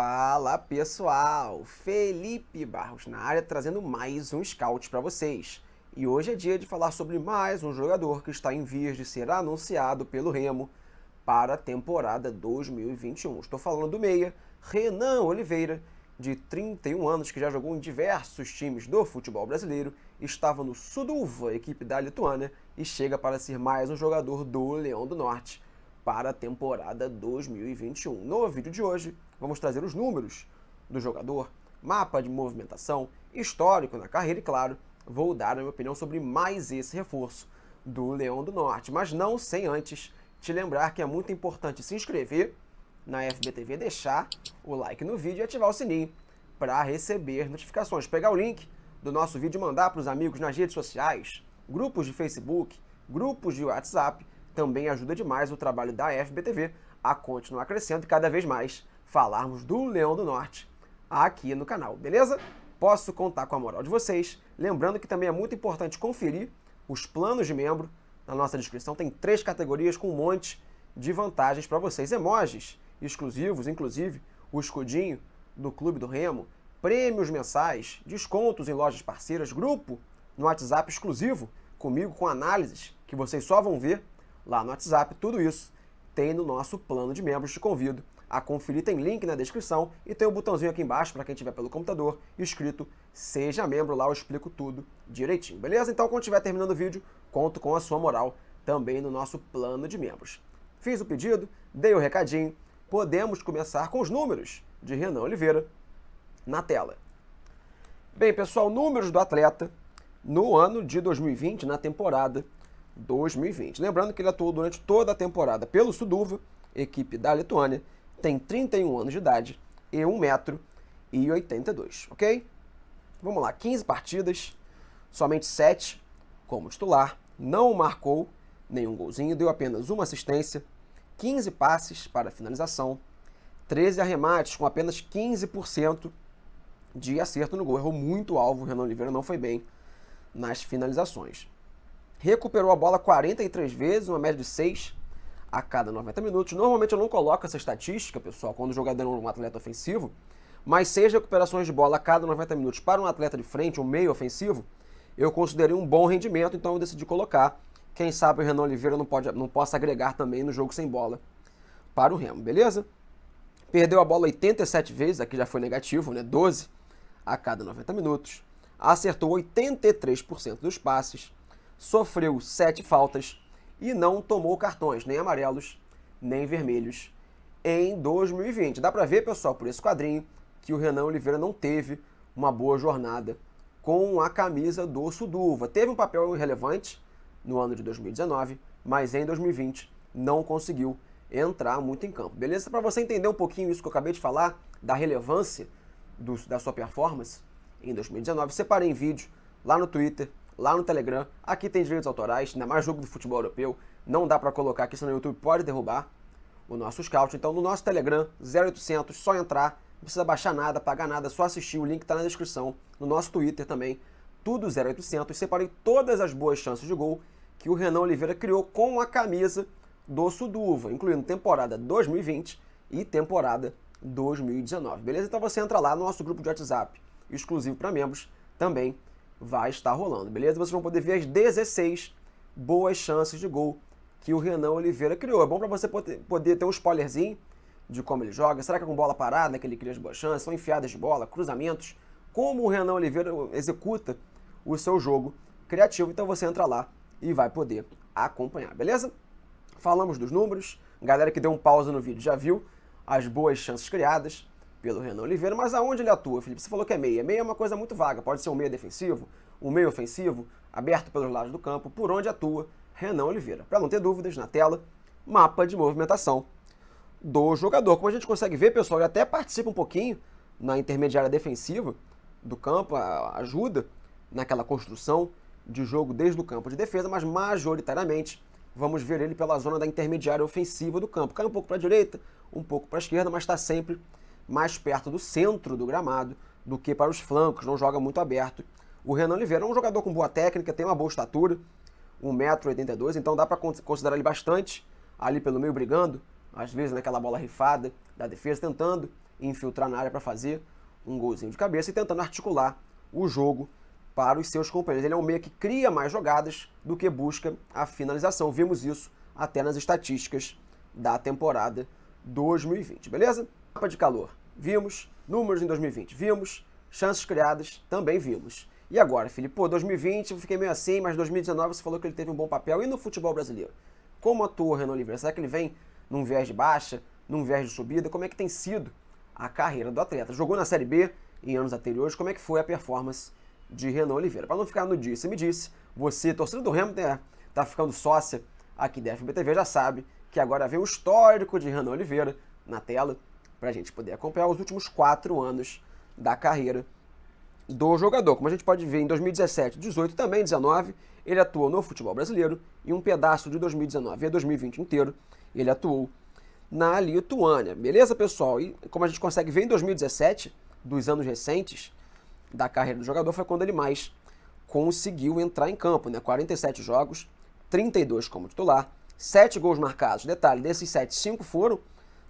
Fala pessoal, Felipe Barros na área trazendo mais um scout para vocês. E hoje é dia de falar sobre mais um jogador que está em vias de ser anunciado pelo Remo para a temporada 2021. Estou falando do meia Renan Oliveira, de 31 anos, que já jogou em diversos times do futebol brasileiro, estava no Suduva, equipe da Lituânia, e chega para ser mais um jogador do Leão do Norte para a temporada 2021. No vídeo de hoje, vamos trazer os números do jogador, mapa de movimentação, histórico na carreira e, claro, vou dar a minha opinião sobre mais esse reforço do Leão do Norte. Mas não sem antes te lembrar que é muito importante se inscrever na FBTV, deixar o like no vídeo e ativar o sininho para receber notificações. Pegar o link do nosso vídeo e mandar para os amigos nas redes sociais, grupos de Facebook, grupos de WhatsApp também ajuda demais o trabalho da FBTV a continuar crescendo e cada vez mais falarmos do Leão do Norte aqui no canal, beleza? Posso contar com a moral de vocês. Lembrando que também é muito importante conferir os planos de membro na nossa descrição. Tem três categorias com um monte de vantagens para vocês. Emojis exclusivos, inclusive o escudinho do Clube do Remo, prêmios mensais, descontos em lojas parceiras, grupo no WhatsApp exclusivo comigo com análises que vocês só vão ver lá no WhatsApp. Tudo isso tem no nosso plano de membros. Te convido a conferir. Tem link na descrição e tem o um botãozinho aqui embaixo para quem tiver pelo computador escrito Seja Membro. Lá eu explico tudo direitinho, beleza? Então, quando estiver terminando o vídeo, conto com a sua moral também no nosso plano de membros. Fiz o pedido, dei o recadinho. Podemos começar com os números de Renan Oliveira na tela. Bem, pessoal, números do atleta no ano de 2020, na temporada 2020. Lembrando que ele atuou durante toda a temporada pelo Suduva, equipe da Lituânia, tem 31 anos de idade e 1,82m, ok? Vamos lá, 15 partidas, somente 7 como titular, não marcou nenhum golzinho, deu apenas uma assistência, 15 passes para finalização, 13 arremates com apenas 15% de acerto no gol. Errou muito alvo, o Renan Oliveira não foi bem nas finalizações recuperou a bola 43 vezes, uma média de 6 a cada 90 minutos. Normalmente eu não coloco essa estatística, pessoal, quando o jogador é um atleta ofensivo, mas 6 recuperações de bola a cada 90 minutos para um atleta de frente, um meio ofensivo, eu considerei um bom rendimento, então eu decidi colocar. Quem sabe o Renan Oliveira não, pode, não possa agregar também no jogo sem bola para o Remo, beleza? Perdeu a bola 87 vezes, aqui já foi negativo, né? 12 a cada 90 minutos. Acertou 83% dos passes sofreu sete faltas e não tomou cartões, nem amarelos, nem vermelhos, em 2020. Dá para ver, pessoal, por esse quadrinho, que o Renan Oliveira não teve uma boa jornada com a camisa do Suduva. Teve um papel relevante no ano de 2019, mas em 2020 não conseguiu entrar muito em campo. Beleza? Para você entender um pouquinho isso que eu acabei de falar, da relevância do, da sua performance em 2019, separei em vídeo lá no Twitter lá no Telegram. Aqui tem direitos autorais, ainda mais jogo do futebol europeu. Não dá para colocar aqui, senão o YouTube pode derrubar o nosso scout. Então, no nosso Telegram, 0800, só entrar. Não precisa baixar nada, pagar nada, só assistir. O link está na descrição. No nosso Twitter também, tudo 0800. Separei todas as boas chances de gol que o Renan Oliveira criou com a camisa do Suduva, incluindo temporada 2020 e temporada 2019. Beleza? Então você entra lá no nosso grupo de WhatsApp exclusivo para membros também vai estar rolando, beleza? Vocês vão poder ver as 16 boas chances de gol que o Renan Oliveira criou. É bom para você poder ter um spoilerzinho de como ele joga. Será que é com bola parada que ele cria as boas chances? São enfiadas de bola, cruzamentos? Como o Renan Oliveira executa o seu jogo criativo? Então você entra lá e vai poder acompanhar, beleza? Falamos dos números. Galera que deu um pausa no vídeo já viu as boas chances criadas pelo Renan Oliveira, mas aonde ele atua, Felipe? Você falou que é meia. Meia é uma coisa muito vaga, pode ser um meia defensivo, um meio ofensivo, aberto pelos lados do campo, por onde atua Renan Oliveira. Para não ter dúvidas, na tela, mapa de movimentação do jogador. Como a gente consegue ver, pessoal, ele até participa um pouquinho na intermediária defensiva do campo, ajuda naquela construção de jogo desde o campo de defesa, mas majoritariamente vamos ver ele pela zona da intermediária ofensiva do campo. Cai um pouco para a direita, um pouco para a esquerda, mas está sempre mais perto do centro do gramado do que para os flancos, não joga muito aberto. O Renan Oliveira é um jogador com boa técnica, tem uma boa estatura, 1,82m, então dá para considerar ele bastante ali pelo meio brigando, às vezes naquela bola rifada da defesa, tentando infiltrar na área para fazer um golzinho de cabeça e tentando articular o jogo para os seus companheiros. Ele é um meia que cria mais jogadas do que busca a finalização. Vimos isso até nas estatísticas da temporada 2020, beleza? mapa de calor, vimos. Números em 2020, vimos. Chances criadas, também vimos. E agora, Felipe? Pô, 2020 eu fiquei meio assim, mas 2019 você falou que ele teve um bom papel. E no futebol brasileiro? Como atua o Renan Oliveira? Será que ele vem num viés de baixa, num viés de subida? Como é que tem sido a carreira do atleta? Jogou na Série B em anos anteriores, como é que foi a performance de Renan Oliveira? Para não ficar no disse, me disse, você, torcedor do Remo, é, tá ficando sócia aqui da FBTV, já sabe que agora vem o histórico de Renan Oliveira na tela para a gente poder acompanhar os últimos quatro anos da carreira do jogador. Como a gente pode ver em 2017, 18 também 19, ele atuou no futebol brasileiro e um pedaço de 2019 e 2020 inteiro ele atuou na Lituânia. Beleza, pessoal? E como a gente consegue ver em 2017, dos anos recentes da carreira do jogador, foi quando ele mais conseguiu entrar em campo, né? 47 jogos, 32 como titular, 7 gols marcados. Detalhe, desses 7, 5 foram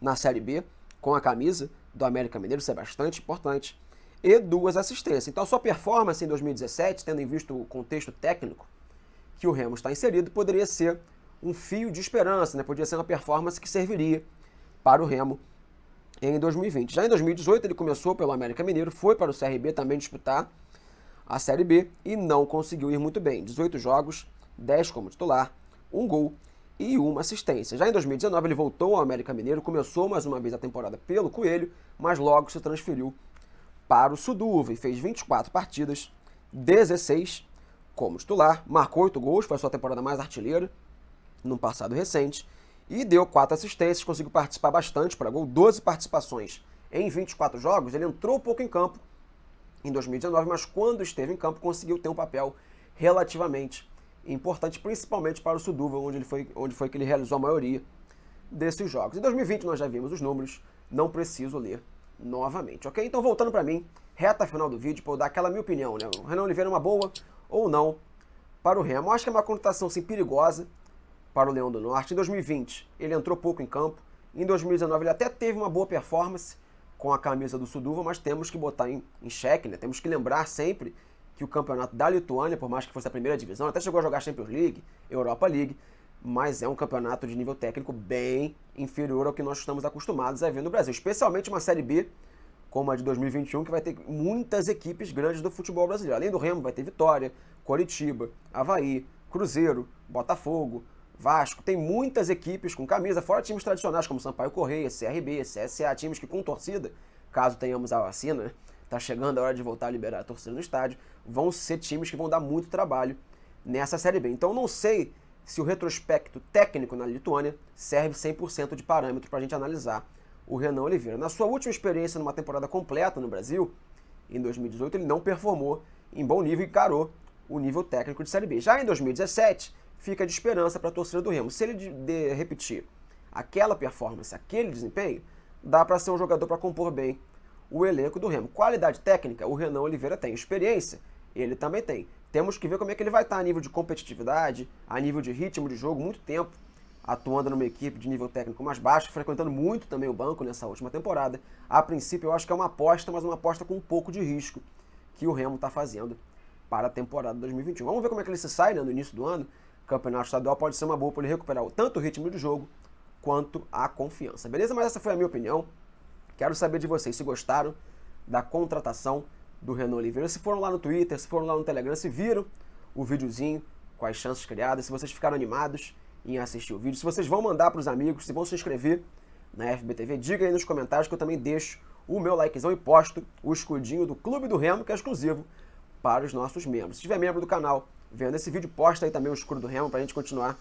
na Série B com a camisa do América Mineiro, isso é bastante importante, e duas assistências. Então, sua performance em 2017, tendo em vista o contexto técnico que o Remo está inserido, poderia ser um fio de esperança, né? poderia ser uma performance que serviria para o Remo em 2020. Já em 2018, ele começou pelo América Mineiro, foi para o CRB também disputar a Série B e não conseguiu ir muito bem. 18 jogos, 10 como titular, um gol e uma assistência. Já em 2019 ele voltou ao América Mineiro, começou mais uma vez a temporada pelo Coelho, mas logo se transferiu para o Suduva e fez 24 partidas, 16 como titular, marcou 8 gols, foi a sua temporada mais artilheira no passado recente e deu 4 assistências, conseguiu participar bastante para gol, 12 participações em 24 jogos. Ele entrou pouco em campo em 2019, mas quando esteve em campo conseguiu ter um papel relativamente importante, principalmente para o Suduva, onde, ele foi, onde foi que ele realizou a maioria desses jogos. Em 2020 nós já vimos os números, não preciso ler novamente, ok? Então voltando para mim, reta final do vídeo, para eu dar aquela minha opinião, né? O Renan Oliveira é uma boa ou não para o Remo. Acho que é uma conotação sim, perigosa para o Leão do Norte. Em 2020 ele entrou pouco em campo, em 2019 ele até teve uma boa performance com a camisa do Suduva, mas temos que botar em, em xeque, né? Temos que lembrar sempre que o campeonato da Lituânia, por mais que fosse a primeira divisão, até chegou a jogar Champions League, Europa League, mas é um campeonato de nível técnico bem inferior ao que nós estamos acostumados a ver no Brasil, especialmente uma Série B como a de 2021, que vai ter muitas equipes grandes do futebol brasileiro. Além do Remo, vai ter Vitória, Coritiba, Havaí, Cruzeiro, Botafogo, Vasco. Tem muitas equipes com camisa, fora times tradicionais como Sampaio Correia, CRB, CSA, times que com torcida, caso tenhamos a vacina, né? Tá chegando a hora de voltar a liberar a torcida no estádio. Vão ser times que vão dar muito trabalho nessa Série B. Então não sei se o retrospecto técnico na Lituânia serve 100% de parâmetro para a gente analisar o Renan Oliveira. Na sua última experiência numa temporada completa no Brasil, em 2018, ele não performou em bom nível e carou o nível técnico de Série B. Já em 2017, fica de esperança para a torcida do Remo. Se ele de, de repetir aquela performance, aquele desempenho, dá para ser um jogador para compor bem o elenco do Remo. Qualidade técnica, o Renan Oliveira tem. Experiência, ele também tem. Temos que ver como é que ele vai estar a nível de competitividade, a nível de ritmo de jogo, muito tempo atuando numa equipe de nível técnico mais baixo, frequentando muito também o banco nessa última temporada. A princípio, eu acho que é uma aposta, mas uma aposta com um pouco de risco que o Remo está fazendo para a temporada 2021. Vamos ver como é que ele se sai né, no início do ano. campeonato estadual pode ser uma boa para ele recuperar tanto o ritmo de jogo quanto a confiança. Beleza? Mas essa foi a minha opinião. Quero saber de vocês se gostaram da contratação do Renan Oliveira. Se foram lá no Twitter, se foram lá no Telegram, se viram o videozinho com as chances criadas, se vocês ficaram animados em assistir o vídeo, se vocês vão mandar para os amigos, se vão se inscrever na FBTV, diga aí nos comentários que eu também deixo o meu likezão e posto o escudinho do Clube do Remo, que é exclusivo para os nossos membros. Se tiver membro do canal vendo esse vídeo, posta aí também o escudo do Remo para a gente continuar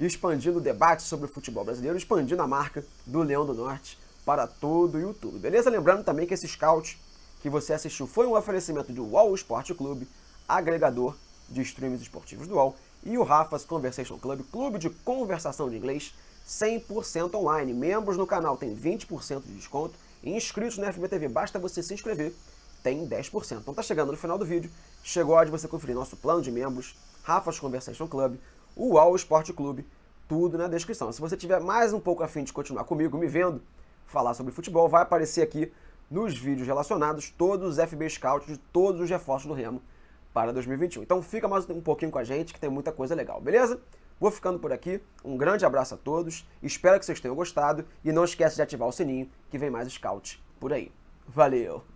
expandindo o debate sobre o futebol brasileiro, expandindo a marca do Leão do Norte para todo o YouTube, beleza? Lembrando também que esse scout que você assistiu foi um oferecimento do UOL Esporte Clube, agregador de streams esportivos do UOL, e o Rafa's Conversation Club, clube de conversação de inglês 100% online. Membros no canal têm 20% de desconto, inscritos no FBTV basta você se inscrever, tem 10%. Então tá chegando no final do vídeo, chegou a hora de você conferir nosso plano de membros, Rafa's Conversation Club, o UOL Esporte Clube, tudo na descrição. Se você tiver mais um pouco afim de continuar comigo, me vendo, falar sobre futebol, vai aparecer aqui nos vídeos relacionados todos os FB Scouts de todos os reforços do Remo para 2021. Então fica mais um pouquinho com a gente que tem muita coisa legal, beleza? Vou ficando por aqui. Um grande abraço a todos. Espero que vocês tenham gostado e não esquece de ativar o sininho que vem mais scout por aí. Valeu.